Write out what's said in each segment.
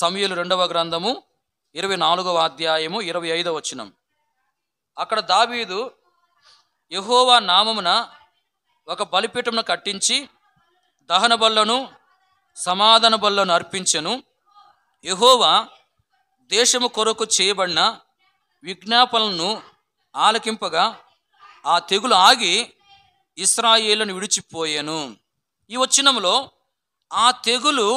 సమయలు రెండవ గ్రంథము ఇరవై నాలుగవ అధ్యాయము ఇరవై ఐదవ వచనం అక్కడ దావీదు యహోవా నామమున ఒక బలిపీఠమును కట్టించి దహన బల్లను సమాధాన బల్లను అర్పించెను యహోవా దేశము కొరకు చేయబడిన విజ్ఞాపనలను ఆలకింపగా ఆ తెగులు ఆగి ఇస్రాయేళ్లను విడిచిపోయాను ఈ వచ్చినంలో ఆ తెగులు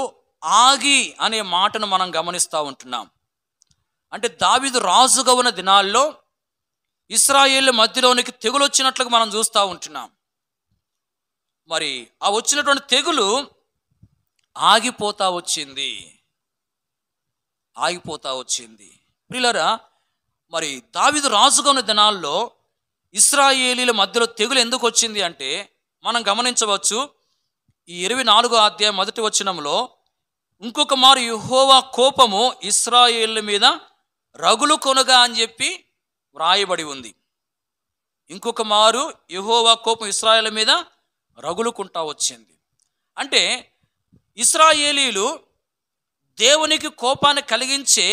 ఆగి అనే మాటను మనం గమనిస్తూ ఉంటున్నాం అంటే దావిదు రాజుగా ఉన్న దినాల్లో ఇస్రాయేల్ మధ్యలోనికి తెగులు వచ్చినట్లుగా మనం చూస్తూ ఉంటున్నాం మరి ఆ వచ్చినటువంటి తెగులు ఆగిపోతా వచ్చింది ఆగిపోతా వచ్చింది పిల్లరా మరి దావిదు రాజుగా ఉన్న దినాల్లో ఇస్రాయేలీల మధ్యలో తెగులు ఎందుకు వచ్చింది అంటే మనం గమనించవచ్చు ఈ ఇరవై నాలుగో అధ్యాయం మొదటి వచ్చినంలో ఇంకొక మారు యుహోవా కోపము ఇస్రాయేళ్ళ మీద రగులు కొనగా అని చెప్పి వ్రాయబడి ఉంది ఇంకొక మారు యుహోవా కోపం ఇస్రాయేల్ మీద రగులుకుంటా వచ్చింది అంటే ఇస్రాయేలీలు దేవునికి కోపాన్ని కలిగించే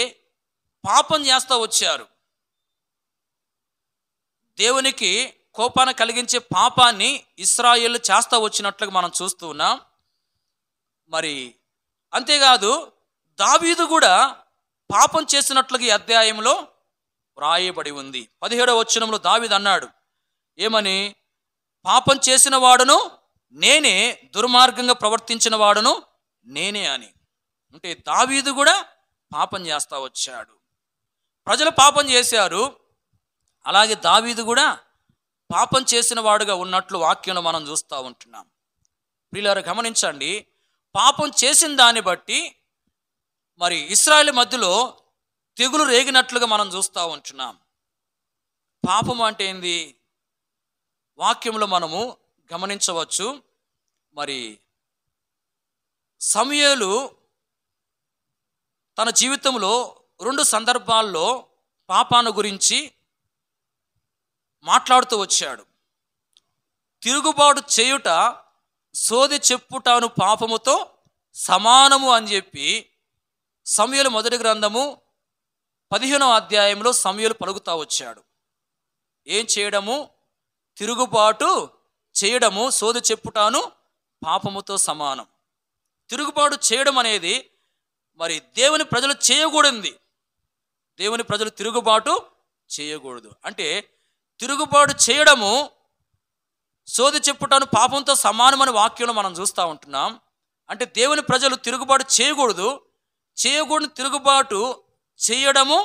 పాపం చేస్తూ వచ్చారు దేవునికి కోపాన్ని కలిగించే పాపాన్ని ఇస్రాయేల్ చేస్తూ వచ్చినట్లుగా మనం చూస్తూ ఉన్నాం మరి అంతేకాదు దావీదు కూడా పాపం చేసినట్లుగా ఈ అధ్యాయంలో వ్రాయబడి ఉంది పదిహేడవ వచ్చినంలో దావీదు అన్నాడు ఏమని పాపం చేసిన వాడును నేనే దుర్మార్గంగా ప్రవర్తించిన వాడును నేనే అని అంటే దావీదు కూడా పాపం చేస్తా వచ్చాడు ప్రజలు పాపం చేశారు అలాగే దావీదు కూడా పాపం చేసిన వాడుగా ఉన్నట్లు వాక్యం మనం చూస్తూ ఉంటున్నాం వీళ్ళారు గమనించండి పాపం చేసిన దాన్ని బట్టి మరి ఇస్రాయల్ మధ్యలో తెగులు రేగినట్లుగా మనం చూస్తూ ఉంటున్నాం పాపం అంటే ఏంది వాక్యంలో మనము గమనించవచ్చు మరి సమయలు తన జీవితంలో రెండు సందర్భాల్లో పాపాను గురించి మాట్లాడుతూ వచ్చాడు తిరుగుబాటు చేయుట సోది చెప్పుటాను పాపముతో సమానము అని చెప్పి సమయలు మొదటి గ్రంథము పదిహేనవ అధ్యాయంలో సమయలు పలుకుతా వచ్చాడు ఏం చేయడము తిరుగుబాటు చేయడము సోది చెప్పుటాను పాపముతో సమానం తిరుగుబాటు చేయడం అనేది మరి దేవుని ప్రజలు చేయకూడదు దేవుని ప్రజలు తిరుగుబాటు చేయకూడదు అంటే తిరుగుబాటు చేయడము సోది చెప్పుటను పాపంతో సమానమైన వాక్యంలో మనం చూస్తూ ఉంటున్నాం అంటే దేవుని ప్రజలు తిరుగుబాటు చేయకూడదు చేయకూడని తిరుగుబాటు చేయడము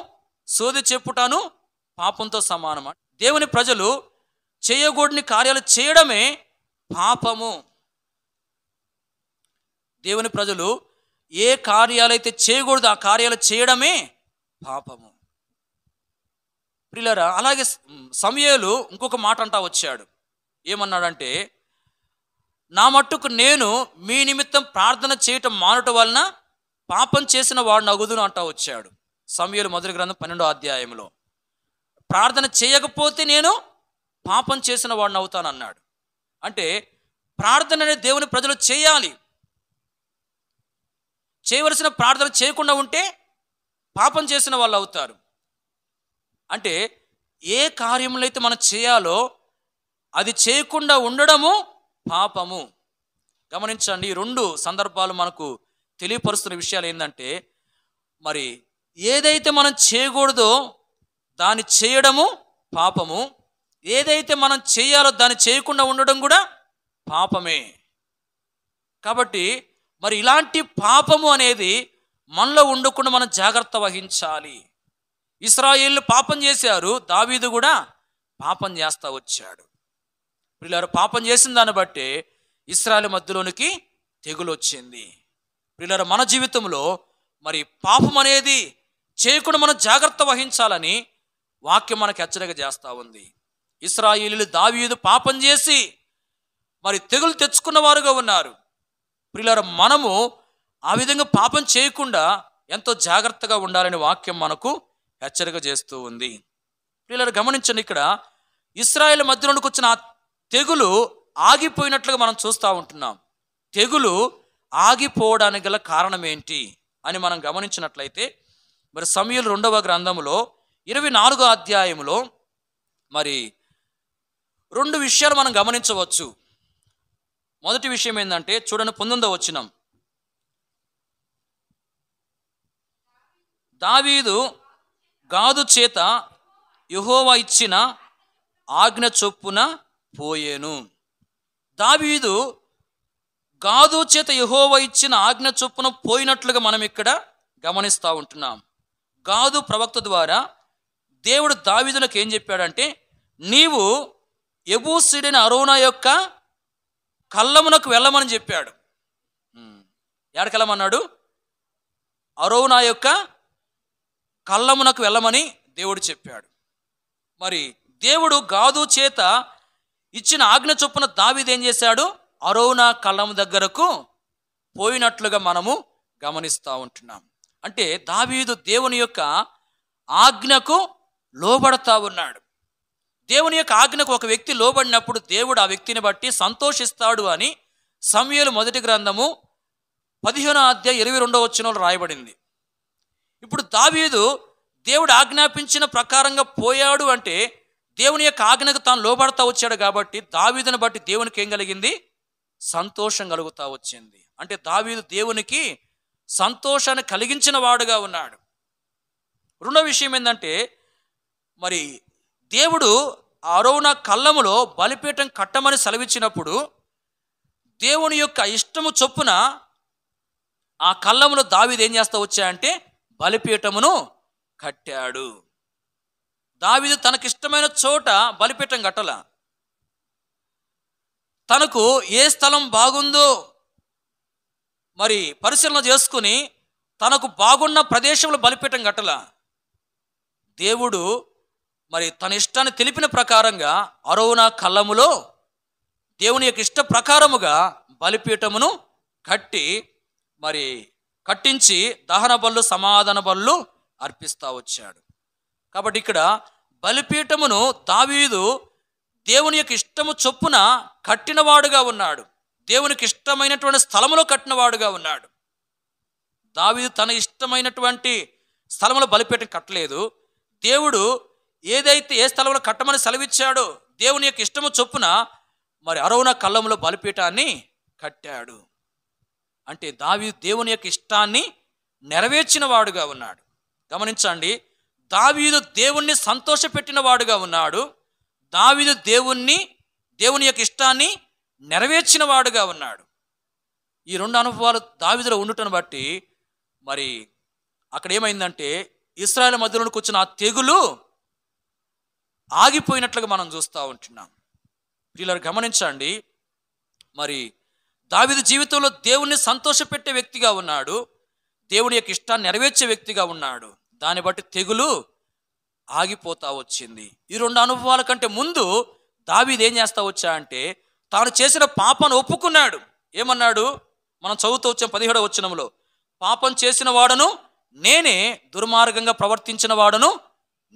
సోది చెప్పుటను పాపంతో సమానం దేవుని ప్రజలు చేయకూడని కార్యాలు చేయడమే పాపము దేవుని ప్రజలు ఏ కార్యాలైతే చేయకూడదు ఆ కార్యాలు చేయడమే పాపము ప్రిల్లరా అలాగే సమయాలు ఇంకొక మాట అంటా వచ్చాడు ఏమన్నాడంటే నా మట్టుకు నేను మీ నిమిత్తం ప్రార్థన చేయటం మానటం వలన పాపం చేసిన వాడు నగుదును అంటా వచ్చాడు సమయలు మొదటి గ్రంథం పన్నెండో అధ్యాయంలో ప్రార్థన చేయకపోతే నేను పాపం చేసిన వాడిని అవుతానన్నాడు అన్నాడు అంటే ప్రార్థన అనే దేవుని ప్రజలు చేయాలి చేయవలసిన ప్రార్థన చేయకుండా ఉంటే పాపం చేసిన వాళ్ళు అవుతారు అంటే ఏ కార్యములైతే మనం చేయాలో అది చేయకుండా ఉండడము పాపము గమనించండి ఈ రెండు సందర్భాలు మనకు తెలియపరుస్తున్న విషయాలు ఏంటంటే మరి ఏదైతే మనం చేయకూడదో దాన్ని చేయడము పాపము ఏదైతే మనం చేయాలో దాన్ని చేయకుండా ఉండడం కూడా పాపమే కాబట్టి మరి ఇలాంటి పాపము అనేది మనలో ఉండకుండా మనం జాగ్రత్త వహించాలి ఇస్రాయిల్ పాపం చేశారు దావీదు కూడా పాపం చేస్తా వచ్చాడు పిల్లలు పాపం చేసిన దాన్ని బట్టి ఇస్రాయల్ మధ్యలోనికి తెగులు వచ్చింది పిల్లలు మన జీవితంలో మరి పాపం అనేది చేయకుండా మనం జాగ్రత్త వహించాలని వాక్యం మనకు హెచ్చరిక చేస్తూ ఉంది ఇస్రాయిలు దావీదు పాపం చేసి మరి తెగులు తెచ్చుకున్న వారుగా ఉన్నారు ప్రియులారు మనము ఆ విధంగా పాపం చేయకుండా ఎంతో జాగ్రత్తగా ఉండాలని వాక్యం మనకు హెచ్చరిక చేస్తూ ఉంది ప్రియులారు గమనించండి ఇక్కడ ఇస్రాయల్ మధ్యలోనికి వచ్చిన ఆ తెగులు ఆగిపోయినట్లుగా మనం చూస్తూ ఉంటున్నాం తెగులు ఆగిపోవడానికి గల కారణం ఏంటి అని మనం గమనించినట్లయితే మరి సమయలు రెండవ గ్రంథంలో ఇరవై నాలుగో అధ్యాయంలో మరి రెండు విషయాలు మనం గమనించవచ్చు మొదటి విషయం ఏంటంటే చూడని పొందుందో వచ్చినాం దావీదు గాదు చేత యహోవా ఇచ్చిన ఆజ్ఞ చొప్పున పోయేను దావీదు గాదు చేత యహోవ ఇచ్చిన ఆజ్ఞ చొప్పున పోయినట్లుగా మనం ఇక్కడ గమనిస్తూ ఉంటున్నాం గాదు ప్రవక్త ద్వారా దేవుడు దావీదునకు ఏం చెప్పాడంటే నీవు ఎబూసిడిని అరోనా యొక్క కళ్ళమునకు వెళ్ళమని చెప్పాడు ఎక్కడికెళ్ళమన్నాడు అరోనా యొక్క కళ్ళమునకు వెళ్ళమని దేవుడు చెప్పాడు మరి దేవుడు గాదు చేత ఇచ్చిన ఆజ్ఞ చొప్పున దావిదేం చేశాడు అరోనా కలం దగ్గరకు పోయినట్లుగా మనము గమనిస్తూ ఉంటున్నాం అంటే దావీదు దేవుని యొక్క ఆజ్ఞకు లోబడతా ఉన్నాడు దేవుని యొక్క ఆజ్ఞకు ఒక వ్యక్తి లోబడినప్పుడు దేవుడు ఆ వ్యక్తిని బట్టి సంతోషిస్తాడు అని సమయలు మొదటి గ్రంథము పదిహేను అధ్యాయ ఇరవై రెండవ వచ్చినలో రాయబడింది ఇప్పుడు దావీదు దేవుడు ఆజ్ఞాపించిన ప్రకారంగా పోయాడు అంటే దేవుని యొక్క ఆజ్ఞకు తాను లోబడతా వచ్చాడు కాబట్టి దావీదును బట్టి దేవునికి ఏం కలిగింది సంతోషం కలుగుతా వచ్చింది అంటే దావీదు దేవునికి సంతోషాన్ని కలిగించిన వాడుగా ఉన్నాడు రెండో విషయం ఏంటంటే మరి దేవుడు అరోన కళ్ళములో బలిపీఠం కట్టమని సెలవిచ్చినప్పుడు దేవుని యొక్క ఇష్టము చొప్పున ఆ కళ్ళములో దావీదు ఏం చేస్తా వచ్చాయంటే బలిపీఠమును కట్టాడు దావిదు తనకిష్టమైన చోట బలిపీఠం కట్టల తనకు ఏ స్థలం బాగుందో మరి పరిశీలన చేసుకుని తనకు బాగున్న ప్రదేశంలో బలిపీఠం కట్టల దేవుడు మరి తన ఇష్టాన్ని తెలిపిన ప్రకారంగా అరోనా కళ్ళములో దేవుని యొక్క ఇష్ట ప్రకారముగా బలిపీఠమును కట్టి మరి కట్టించి దహన బళ్ళు సమాధాన బళ్ళు అర్పిస్తా వచ్చాడు కాబట్టి ఇక్కడ బలిపీఠమును దావీదు దేవుని యొక్క ఇష్టము చొప్పున కట్టినవాడుగా ఉన్నాడు దేవునికి ఇష్టమైనటువంటి స్థలములో కట్టినవాడుగా ఉన్నాడు దావీదు తన ఇష్టమైనటువంటి స్థలంలో బలిపీఠం కట్టలేదు దేవుడు ఏదైతే ఏ స్థలంలో కట్టమని సెలవిచ్చాడో దేవుని యొక్క ఇష్టము చొప్పున మరి అరవున కళ్ళంలో బలిపీఠాన్ని కట్టాడు అంటే దావి దేవుని యొక్క ఇష్టాన్ని నెరవేర్చిన వాడుగా ఉన్నాడు గమనించండి దావీదు దేవుణ్ణి సంతోషపెట్టిన వాడుగా ఉన్నాడు దావీదు దేవుణ్ణి దేవుని యొక్క ఇష్టాన్ని నెరవేర్చిన వాడుగా ఉన్నాడు ఈ రెండు అనుభవాలు దావిదిలో ఉండటం బట్టి మరి అక్కడ ఏమైందంటే ఇస్రాయల్ మధ్యలోనికి వచ్చిన ఆ తెగులు ఆగిపోయినట్లుగా మనం చూస్తూ ఉంటున్నాం వీళ్ళని గమనించండి మరి దావిది జీవితంలో దేవుణ్ణి సంతోషపెట్టే వ్యక్తిగా ఉన్నాడు దేవుని యొక్క ఇష్టాన్ని నెరవేర్చే వ్యక్తిగా ఉన్నాడు దాన్ని బట్టి తెగులు ఆగిపోతా వచ్చింది ఈ రెండు అనుభవాల కంటే ముందు దావీది ఏం చేస్తా వచ్చా అంటే తాను చేసిన పాపను ఒప్పుకున్నాడు ఏమన్నాడు మనం చదువుతూ వచ్చాం పదిహేడవ వచ్చినంలో పాపం చేసిన వాడను నేనే దుర్మార్గంగా ప్రవర్తించిన వాడను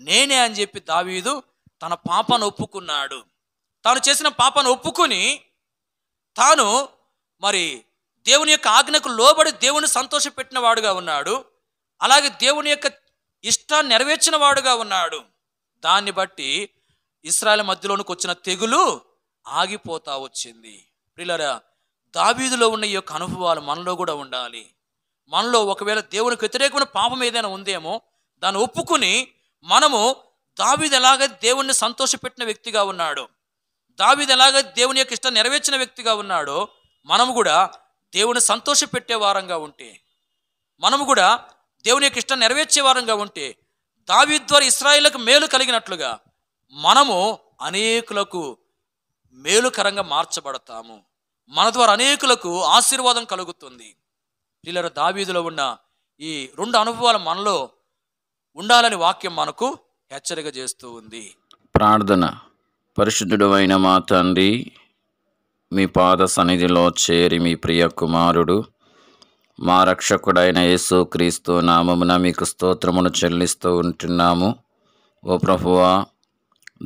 నేనే అని చెప్పి దావీదు తన పాపను ఒప్పుకున్నాడు తాను చేసిన పాపను ఒప్పుకుని తాను మరి దేవుని యొక్క ఆజ్ఞకు లోబడి దేవుని సంతోషపెట్టిన వాడుగా ఉన్నాడు అలాగే దేవుని యొక్క ఇష్టాన్ని నెరవేర్చిన వాడుగా ఉన్నాడు దాన్ని బట్టి ఇస్రాయల్ మధ్యలోనికి వచ్చిన తెగులు ఆగిపోతా వచ్చింది ప్రిలరా దావీదులో ఉన్న ఈ యొక్క అనుభవాలు మనలో కూడా ఉండాలి మనలో ఒకవేళ దేవునికి వ్యతిరేకమైన పాపం ఏదైనా ఉందేమో దాన్ని ఒప్పుకుని మనము దావీది ఎలాగైతే దేవుణ్ణి సంతోషపెట్టిన వ్యక్తిగా ఉన్నాడు దావీది ఎలాగ దేవుని యొక్క ఇష్టం నెరవేర్చిన వ్యక్తిగా ఉన్నాడో మనము కూడా దేవుని సంతోషపెట్టే వారంగా ఉంటే మనము కూడా దేవుని యొక్క ఇష్టం నెరవేర్చేవారంగా ఉంటే దావి ద్వారా ఇస్రాయిలకు మేలు కలిగినట్లుగా మనము అనేకులకు మేలుకరంగా మార్చబడతాము మన ద్వారా అనేకులకు ఆశీర్వాదం కలుగుతుంది పిల్లల దావీదులో ఉన్న ఈ రెండు అనుభవాలు మనలో ఉండాలని వాక్యం మనకు హెచ్చరిక చేస్తూ ఉంది ప్రార్థన పరిశుద్ధుడు అయిన మా తండ్రి మీ పాద సన్నిధిలో చేరి మీ ప్రియ కుమారుడు మా రక్షకుడైన యేసు క్రీస్తు నామమున మీకు స్తోత్రమును చెల్లిస్తూ ఉంటున్నాము ఓ ప్రభువా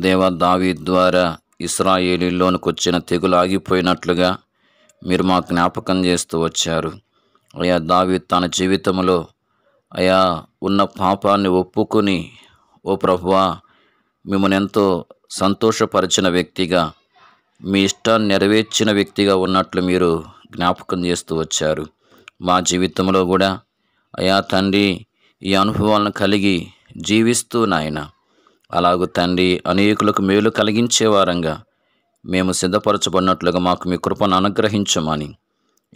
దేవ దావి ద్వారా ఇస్రాయేలీలోనికి వచ్చిన తెగులు ఆగిపోయినట్లుగా మీరు మా జ్ఞాపకం చేస్తూ వచ్చారు అయా దావి తన జీవితంలో అయా ఉన్న పాపాన్ని ఒప్పుకొని ఓ ప్రభువా మిమ్మల్ని ఎంతో సంతోషపరిచిన వ్యక్తిగా మీ ఇష్టాన్ని నెరవేర్చిన వ్యక్తిగా ఉన్నట్లు మీరు జ్ఞాపకం చేస్తూ వచ్చారు మా జీవితంలో కూడా అయా తండ్రి ఈ అనుభవాలను కలిగి జీవిస్తూ నాయన అలాగూ తండ్రి అనేకులకు మేలు కలిగించేవారంగా మేము సిద్ధపరచబడినట్లుగా మాకు మీ కృపను అనుగ్రహించమని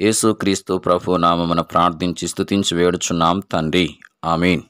యేసుక్రీస్తు ప్రభు నామమున ప్రార్థించి స్థుతించి వేడుచున్నాం తండ్రి ఆమెన్